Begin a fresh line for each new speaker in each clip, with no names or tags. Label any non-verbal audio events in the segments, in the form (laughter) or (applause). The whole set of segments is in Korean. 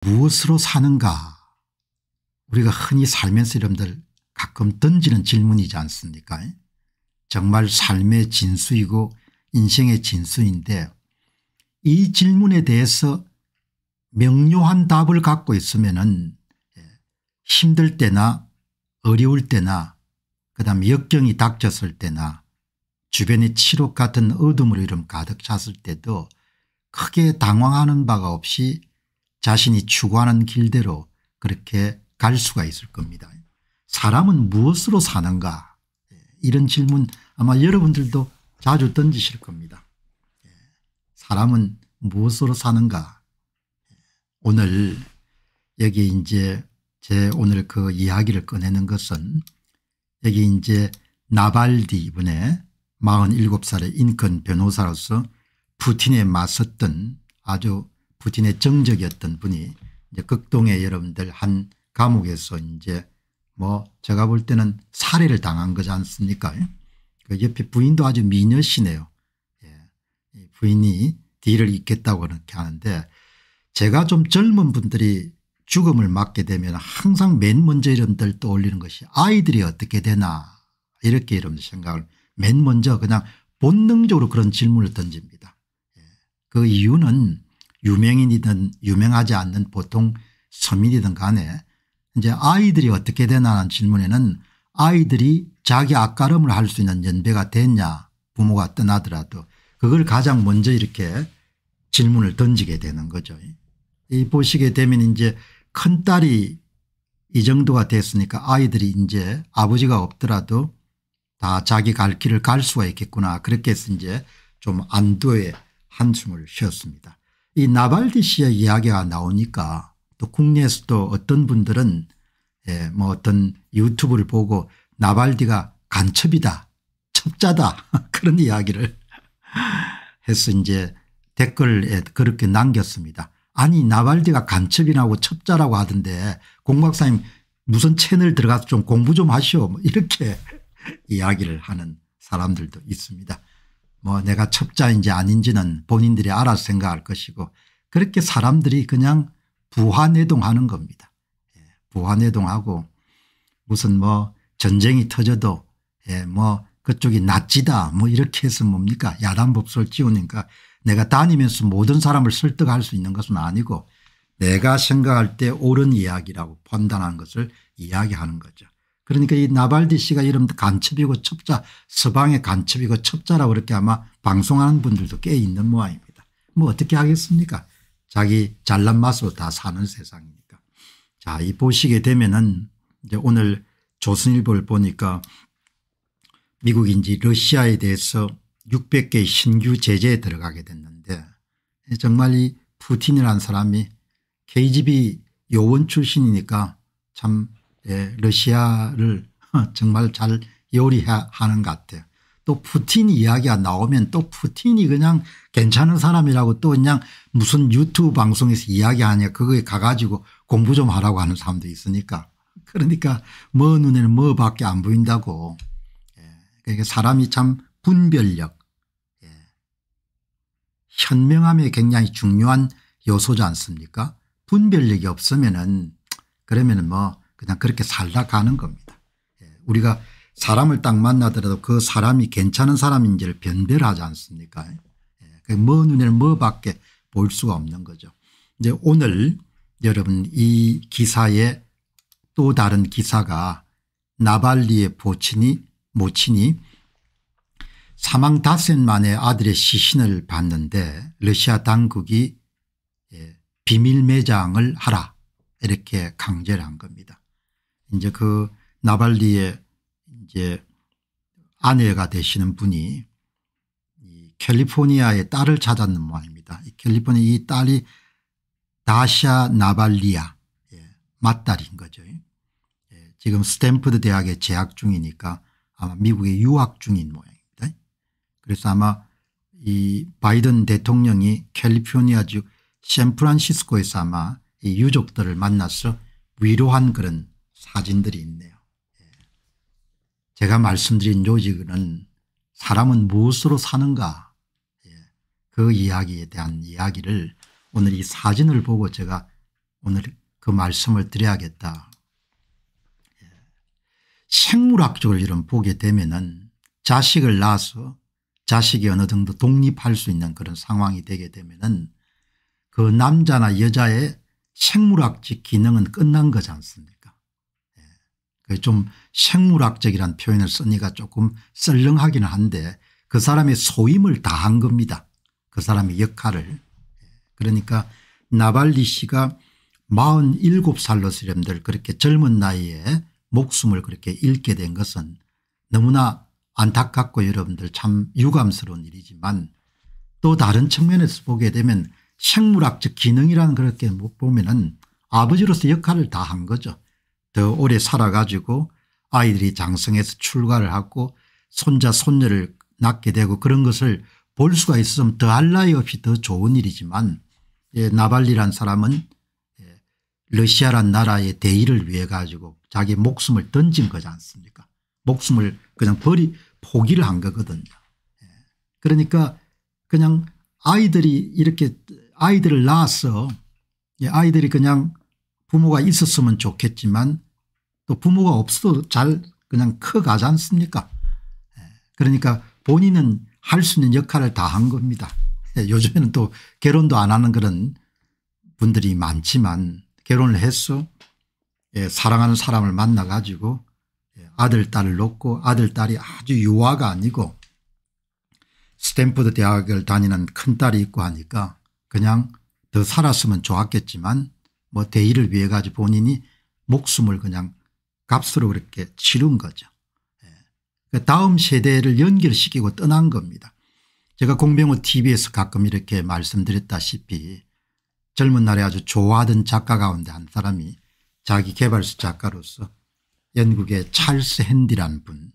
무엇으로 사는가 우리가 흔히 살면서 여러분들 가끔 던지는 질문이지 않습니까 정말 삶의 진수이고 인생의 진수인데 이 질문에 대해서 명료한 답을 갖고 있으면 은 예, 힘들 때나 어려울 때나 그다음 역경이 닥쳤을 때나 주변의 치욕 같은 어둠으로 이름 가득 찼을 때도 크게 당황하는 바가 없이 자신이 추구하는 길대로 그렇게 갈 수가 있을 겁니다. 사람은 무엇으로 사는가 예, 이런 질문 아마 여러분들도 자주 던지실 겁니다. 예, 사람은 무엇으로 사는가 예, 오늘 여기 이제 제 오늘 그 이야기를 꺼내는 것은 여기 이제 나발디 이번 47살의 인권 변호사로서 푸틴에 맞섰던 아주 부친의 정적이었던 분이 이제 극동의 여러분들 한 감옥에서 이제 뭐 제가 볼 때는 살해를 당한 거지 않습니까? 예? 그 옆에 부인도 아주 미녀시네요. 예. 부인이 뒤를 잇겠다고 그렇게 하는데 제가 좀 젊은 분들이 죽음을 맞게 되면 항상 맨 먼저 이름들 떠올리는 것이 아이들이 어떻게 되나 이렇게 이들 생각을 맨 먼저 그냥 본능적으로 그런 질문을 던집니다. 예. 그 이유는 유명인이든 유명하지 않는 보통 서민이든 간에 이제 아이들이 어떻게 되냐는 나 질문에는 아이들이 자기 앞가름을할 수 있는 연배가 됐냐 부모가 떠나더라도 그걸 가장 먼저 이렇게 질문을 던지게 되는 거죠. 이 보시게 되면 이제 큰 딸이 이 정도가 됐으니까 아이들이 이제 아버지가 없더라도 다 자기 갈 길을 갈 수가 있겠구나 그렇게 해서 이제 좀 안도의 한숨을 쉬었습니다. 이 나발디 씨의 이야기가 나오니까 또 국내에서도 어떤 분들은 예, 뭐 어떤 유튜브를 보고 나발디가 간첩이다 첩자다 (laughs) 그런 이야기를 (laughs) 해서 이제 댓글에 그렇게 남겼습니다. 아니 나발디가 간첩이라고 첩자라고 하던데 공 박사님 무슨 채널 들어가서 좀 공부 좀 하시오 뭐 이렇게 (laughs) 이야기를 하는 사람들도 있습니다. 뭐 내가 첩자인지 아닌지는 본인들이 알아서 생각할 것이고 그렇게 사람들이 그냥 부화내동하는 겁니다. 예, 부화내동하고 무슨 뭐 전쟁이 터져도 예, 뭐 그쪽이 낫지다 뭐 이렇게 해서 뭡니까 야단 법설 지우니까 내가 다니면서 모든 사람을 설득할 수 있는 것은 아니고 내가 생각할 때 옳은 이야기라고 판단한 것을 이야기하는 거죠. 그러니까 이 나발디 씨가 이름 간첩이고 첩자 서방의 간첩이고 첩자라고 그렇게 아마 방송하는 분들도 꽤 있는 모양입니다. 뭐 어떻게 하겠습니까 자기 잘난 맛으로 다 사는 세상이니까. 자 이 보시게 되면은 이제 오늘 조선일보를 보니까 미국이 이 러시아에 대해서 600개의 신규 제재에 들어가게 됐는데 정말 이 푸틴이라는 사람이 KGB 요원 출신이니까 참 예, 러시아를 (laughs) 정말 잘 요리하는 것 같아요. 또 푸틴 이야기가 나오면 또 푸틴이 그냥 괜찮은 사람이라고 또 그냥 무슨 유튜브 방송에서 이야기하냐 그거에 가가지고 공부 좀 하라고 하는 사람도 있으니까 그러니까 뭐 눈에는 뭐밖에 안 보인다고 예. 그러니까 사람이 참 분별력 예. 현명함이 굉장히 중요한 요소지 않습니까 분별력이 없으면은 그러면은 뭐 그냥 그렇게 살다 가는 겁니다. 예, 우리가 사람을 딱 만나더라도 그 사람이 괜찮은 사람인지를 변별하지 않습니까 예, 뭐 눈에는 뭐밖에 볼 수가 없는 거죠. 이제 오늘 여러분 이 기사에 또 다른 기사가 나발리의 보친이 모친이 사망 닷새 만에 아들의 시신을 봤는데 러시아 당국이 예, 비밀 매장을 하라 이렇게 강제를 한 겁니다. 이제 그 나발리의 이제 아내가 되시는 분이 이 캘리포니아의 딸을 찾았는 모양입니다. 이 캘리포니아 이 딸이 다샤 나발리아 예, 맞딸인 거죠. 예, 지금 스탠퍼드 대학에 재학 중이니까 아마 미국에 유학 중인 모양입니다. 그래서 아마 이 바이든 대통령이 캘리포니아주 샌프란시스코에서 아마 이 유족들을 만나서 위로한 그런 사진들이 있네요. 예. 제가 말씀드린 요지는 사람은 무엇으로 사는가 예. 그 이야기에 대한 이야기를 오늘 이 사진을 보고 제가 오늘 그 말씀을 드려야겠다. 예. 생물학적으로 이런 보게 되면은 자식을 낳아서 자식이 어느 정도 독립할 수 있는 그런 상황이 되게 되면은 그 남자나 여자의 생물학적 기능은 끝난 거지 않습니까? 예, 좀 생물학적이란 표현을 쓰니까 조금 썰렁하기는 한데 그 사람의 소임을 다한 겁니다. 그 사람의 역할을. 그러니까 나발리 씨가 47살로서렴들 그렇게 젊은 나이에 목숨을 그렇게 잃게 된 것은 너무나 안타깝고 여러분들 참 유감스러운 일이지만 또 다른 측면에서 보게 되면 생물학적 기능이라 그렇게 보면 은 아버지로서 역할을 다한 거죠. 더 오래 살아가지고 아이들이 장성해서 출가를 하고 손자 손녀를 낳게 되고 그런 것을 볼 수가 있으면 더 할 나위 없이 더 좋은 일이지만 예, 나발리란 사람은 예, 러시아란 나라의 대의를 위해 가지고 자기 목숨을 던진 거지 않습니까 목숨을 그냥 버리 포기를 한 거거든요. 예. 그러니까 그냥 아이들이 이렇게 아이들을 낳아서 예, 아이들이 그냥 부모가 있었으면 좋겠지만 또 부모가 없어도 잘 그냥 커가지 않습니까 예, 그러니까 본인은 할 수 있는 역할을 다 한 겁니다. 예, 요즘에는 또 결혼도 안 하는 그런 분들이 많지만 결혼을 해서 예, 사랑하는 사람을 만나 가지고 아들 딸을 놓고 아들 딸이 아주 유아가 아니고 스탠퍼드 대학을 다니는 큰딸이 있고 하니까 그냥 더 살았으면 좋았겠지만 뭐 대의를 위해 가지고 본인이 목숨을 그냥 값으로 그렇게 치른 거죠. 예. 그 다음 세대를 연결시키고 떠난 겁니다. 제가 공병호 tv에서 가끔 이렇게 말씀드렸다시피 젊은 날에 아주 좋아하던 작가 가운데 한 사람이 자기 개발수 작가로서 영국의 찰스 핸디란 분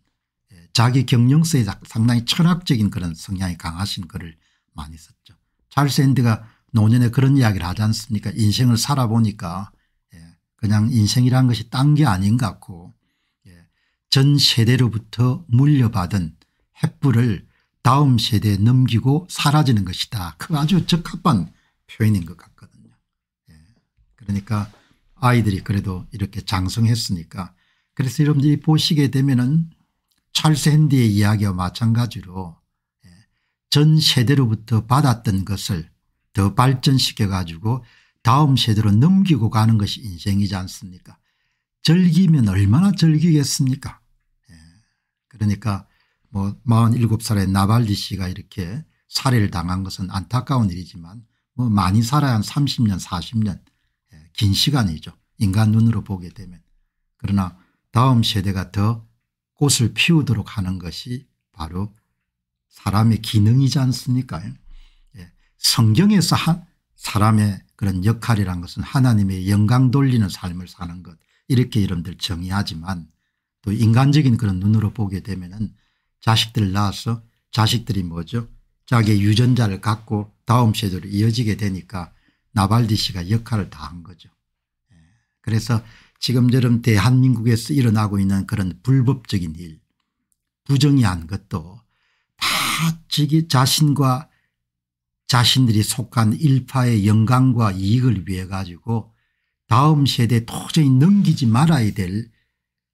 예, 자기 경영서에 상당히 철학적인 그런 성향이 강하신 글을 많이 썼죠. 찰스 핸디가 노년에 그런 이야기를 하지 않습니까 인생을 살아보니까 예, 그냥 인생이란 것이 딴 게 아닌 것 같고 예, 전 세대로부터 물려받은 햇불을 다음 세대에 넘기고 사라지는 것이다. 그 아주 적합한 표현인 것 같거든요. 예, 그러니까 아이들이 그래도 이렇게 장성했으니까 그래서 여러분들이 보시게 되면은 찰스 핸디의 이야기와 마찬가지로 전 세대로부터 받았던 것을 더 발전시켜 가지고 다음 세대로 넘기고 가는 것이 인생이지 않습니까 즐기면 얼마나 즐기겠습니까 예. 그러니까 뭐 47살의 나발리 씨가 이렇게 살해를 당한 것은 안타까운 일이지만 뭐 많이 살아야 한 30년 40년 예. 긴 시간이죠 인간 눈으로 보게 되면 그러나 다음 세대가 더 꽃을 피우도록 하는 것이 바로 사람의 기능이지 않습니까 예. 성경에서 하, 사람의 그런 역할이란 것은 하나님의 영광 돌리는 삶을 사는 것 이렇게 여러분들 정의하지만 또 인간적인 그런 눈으로 보게 되면 은 자식들을 낳아서 자식들이 뭐죠 자기의 유전자를 갖고 다음 세대로 이어지게 되니까 나발디 씨가 역할을 다 한 거죠. 예. 그래서 지금처럼 대한민국에서 일어나고 있는 그런 불법적인 일 부정의한 것도 다 자기 자신과 자신들이 속한 일파의 영광과 이익을 위해 가지고 다음 세대에 도저히 넘기지 말아야 될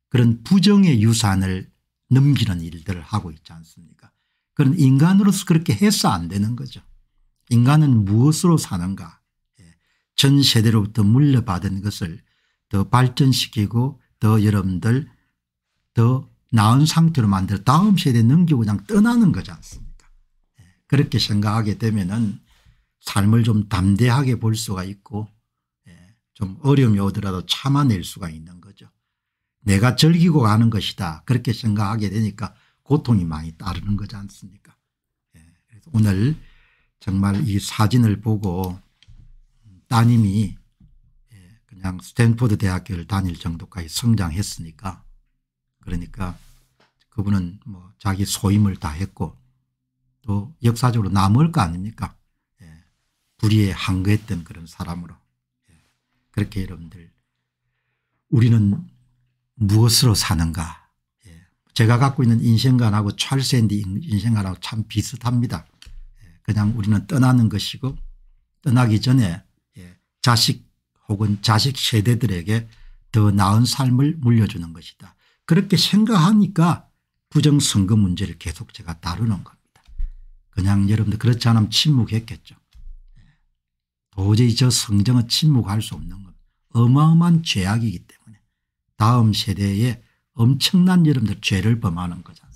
그런 부정의 유산을 넘기는 일들을 하고 있지 않습니까 그런 인간으로서 그렇게 해서 안 되는 거죠. 인간은 무엇으로 사는가 예. 전 세대로부터 물려받은 것을 더 발전시키고 더 여러분들 더 나은 상태로 만들어 다음 세대에 넘기고 그냥 떠나는 거지 않습니까 그렇게 생각하게 되면은 삶을 좀 담대하게 볼 수가 있고 예, 좀 어려움이 오더라도 참아낼 수가 있는 거죠. 내가 즐기고 가는 것이다 그렇게 생각하게 되니까 고통이 많이 따르는 거지 않습니까 예, 오늘 정말 이 사진을 보고 따님이 예, 그냥 스탠포드 대학교를 다닐 정도까지 성장했으니까 그러니까 그분은 뭐 자기 소임을 다 했고 또 역사적으로 남을 거 아닙니까 예. 불의에 항거했던 그런 사람으로 예. 그렇게 여러분들 우리는 무엇으로 사는가 예. 제가 갖고 있는 인생관하고 찰스 앤디 인생관하고 참 비슷합니다. 예. 그냥 우리는 떠나는 것이고 떠나기 전에 예. 자식 혹은 자식 세대들에게 더 나은 삶을 물려주는 것이다. 그렇게 생각하니까 부정선거 문제를 계속 제가 다루는 겁니다. 그냥 여러분들 그렇지 않으면 침묵했겠죠. 도저히 저 성정은 침묵할 수 없는 겁니다. 어마어마한 죄악이기 때문에 다음 세대에 엄청난 여러분들 죄를 범하는 거잖아요.